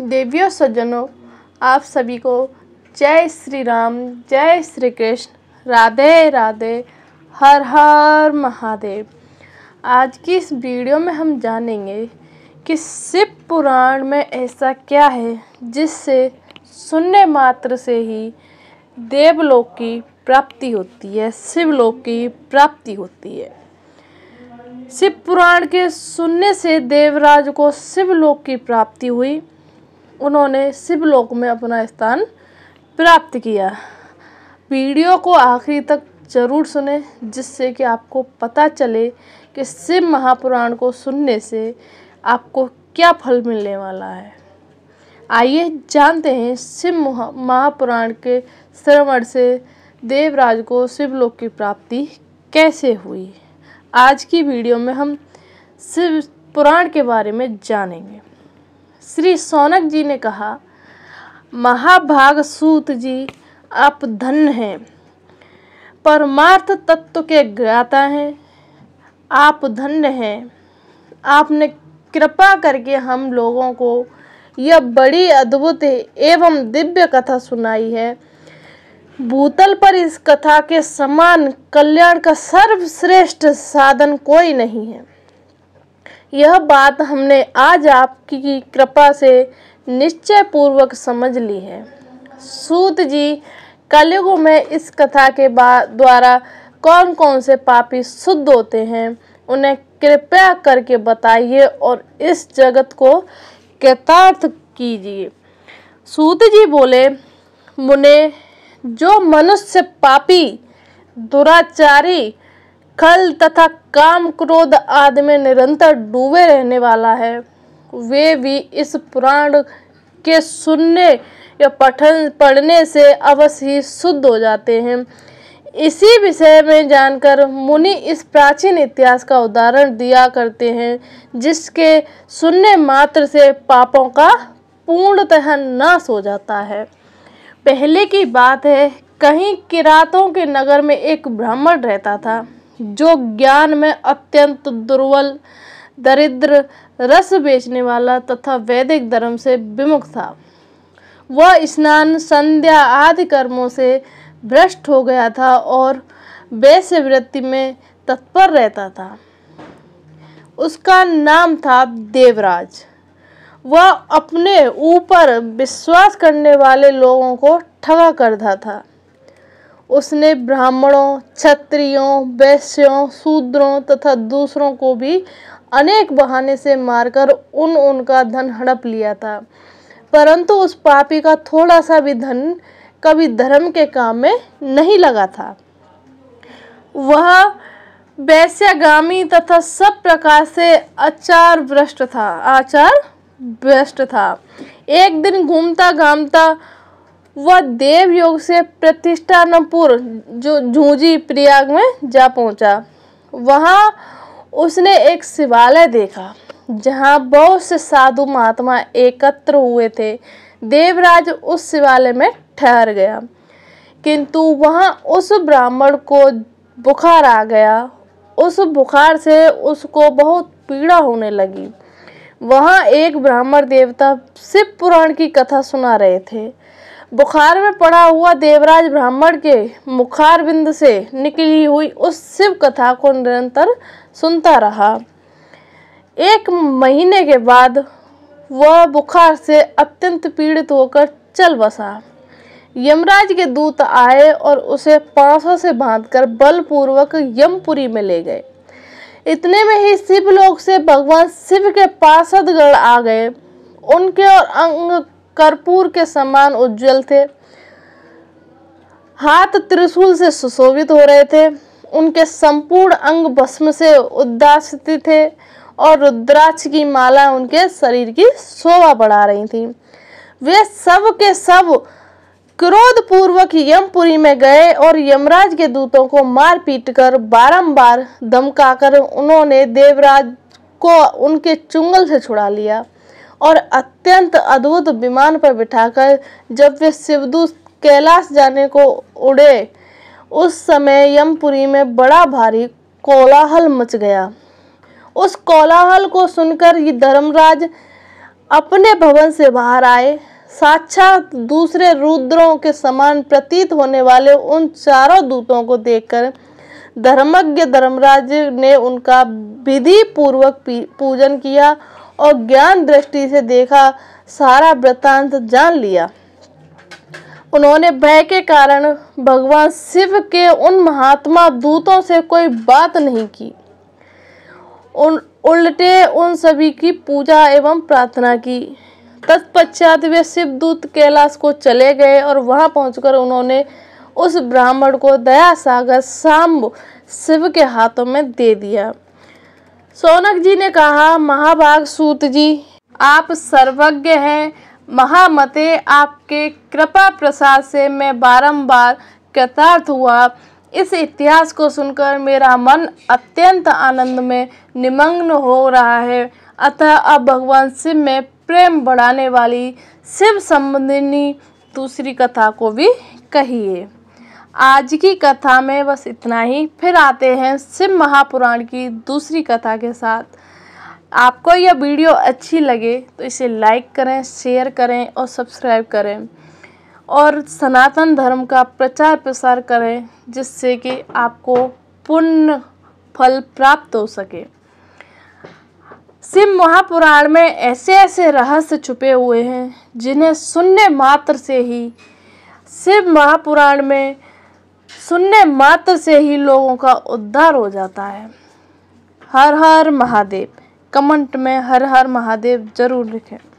देवियों सज्जनों आप सभी को जय श्री राम जय श्री कृष्ण राधे राधे हर हर महादेव आज की इस वीडियो में हम जानेंगे कि शिव पुराण में ऐसा क्या है जिससे सुनने मात्र से ही देवलोक की प्राप्ति होती है शिवलोक की प्राप्ति होती है शिव पुराण के सुनने से देवराज को शिवलोक की प्राप्ति हुई उन्होंने शिवलोक में अपना स्थान प्राप्त किया वीडियो को आखिरी तक जरूर सुने जिससे कि आपको पता चले कि शिव महापुराण को सुनने से आपको क्या फल मिलने वाला है आइए जानते हैं शिव महापुराण के श्रवण से देवराज को शिवलोक की प्राप्ति कैसे हुई आज की वीडियो में हम शिव पुराण के बारे में जानेंगे श्री सौनक जी ने कहा महाभाग सूत जी आप धन हैं परमार्थ तत्व के ज्ञाता हैं आप धन्य हैं आपने कृपा करके हम लोगों को यह बड़ी अद्भुत एवं दिव्य कथा सुनाई है भूतल पर इस कथा के समान कल्याण का सर्वश्रेष्ठ साधन कोई नहीं है यह बात हमने आज आपकी कृपा से निश्चय पूर्वक समझ ली है सूत जी कलयुग में इस कथा के द्वारा कौन कौन से पापी शुद्ध होते हैं उन्हें कृपया करके बताइए और इस जगत को कृतार्थ कीजिए सूत जी बोले मुने जो मनुष्य पापी दुराचारी खल तथा काम क्रोध आदि में निरंतर डूबे रहने वाला है वे भी इस पुराण के सुनने या पठन पढ़ने से अवश्य ही शुद्ध हो जाते हैं इसी विषय में जानकर मुनि इस प्राचीन इतिहास का उदाहरण दिया करते हैं जिसके सुनने मात्र से पापों का पूर्णतः नाश हो जाता है पहले की बात है कहीं किरातों के नगर में एक ब्राह्मण रहता था जो ज्ञान में अत्यंत दुर्बल दरिद्र रस बेचने वाला तथा वैदिक धर्म से विमुख था वह स्नान संध्या आदि कर्मों से भ्रष्ट हो गया था और वैश्य वृत्ति में तत्पर रहता था उसका नाम था देवराज वह अपने ऊपर विश्वास करने वाले लोगों को ठगा करता था उसने ब्राह्मणों क्षत्रियों वैश्यों शूद्रों तथा दूसरों को भी अनेक बहाने से मारकर उन उनका धन हड़प लिया था परंतु उस पापी का थोड़ा सा भी धन कभी धर्म के काम में नहीं लगा था वह वैश्यगामी तथा सब प्रकार से आचार भ्रष्ट था आचार भ्रष्ट था एक दिन घूमता घामता वह देव योग से प्रतिष्ठानपुर जो झूझी प्रयाग में जा पहुंचा वहाँ उसने एक शिवालय देखा जहाँ बहुत से साधु महात्मा एकत्र हुए थे देवराज उस शिवालय में ठहर गया किंतु वहाँ उस ब्राह्मण को बुखार आ गया उस बुखार से उसको बहुत पीड़ा होने लगी वहाँ एक ब्राह्मण देवता शिव पुराण की कथा सुना रहे थे बुखार में पड़ा हुआ देवराज ब्राह्मण के मुखार बिंद से निकली हुई उस शिव कथा को निरंतर सुनता रहा एक महीने के बाद वह बुखार से अत्यंत पीड़ित होकर चल बसा यमराज के दूत आए और उसे पांसों से बांधकर बलपूर्वक यमपुरी में ले गए इतने में ही शिव लोग से भगवान शिव के पार्षदगण आ गए उनके और अंग कर्पूर के समान उज्जवल थे हाथ त्रिशूल से सुशोभित हो रहे थे उनके संपूर्ण अंग भस्म से उदासित थे और रुद्राक्ष की माला उनके शरीर की शोभा बढ़ा रही थी वे सब के सब क्रोध पूर्वक यमपुरी में गए और यमराज के दूतों को मार पीट कर बारम्बार धमकाकर उन्होंने देवराज को उनके चुंगल से छुड़ा लिया और अत्यंत अद्भुत विमान पर बिठाकर जब वे शिवदूत कैलाश जाने को उड़े उस समय यमपुरी में बड़ा भारी कोलाहल मच गया उस कोलाहल को सुनकर ये धर्मराज अपने भवन से बाहर आए साक्षात दूसरे रुद्रों के समान प्रतीत होने वाले उन चारों दूतों को देखकर धर्मज्ञ धर्मराज ने उनका विधि पूर्वक पूजन किया और ज्ञान दृष्टि से देखा सारा वृतांत जान लिया उन्होंने भय के कारण भगवान शिव के उन महात्मा दूतों से कोई बात नहीं की उन उल्टे उन सभी की पूजा एवं प्रार्थना की तत्पश्चात वे शिव दूत कैलाश को चले गए और वहां पहुंचकर उन्होंने उस ब्राह्मण को दया सागर सांब शिव के हाथों में दे दिया सोनक जी ने कहा महाभाग सूत जी आप सर्वज्ञ हैं महामते आपके कृपा प्रसाद से मैं बारंबार कृतार्थ हुआ इस इतिहास को सुनकर मेरा मन अत्यंत आनंद में निमग्न हो रहा है अतः अब भगवान शिव में प्रेम बढ़ाने वाली शिव संबंधिनी दूसरी कथा को भी कहिए आज की कथा में बस इतना ही फिर आते हैं शिव महापुराण की दूसरी कथा के साथ आपको यह वीडियो अच्छी लगे तो इसे लाइक करें शेयर करें और सब्सक्राइब करें और सनातन धर्म का प्रचार प्रसार करें जिससे कि आपको पुण्य फल प्राप्त हो सके शिव महापुराण में ऐसे ऐसे रहस्य छुपे हुए हैं जिन्हें सुनने मात्र से ही शिव महापुराण में सुनने मात्र से ही लोगों का उद्धार हो जाता है हर हर महादेव कमेंट में हर हर महादेव जरूर लिखें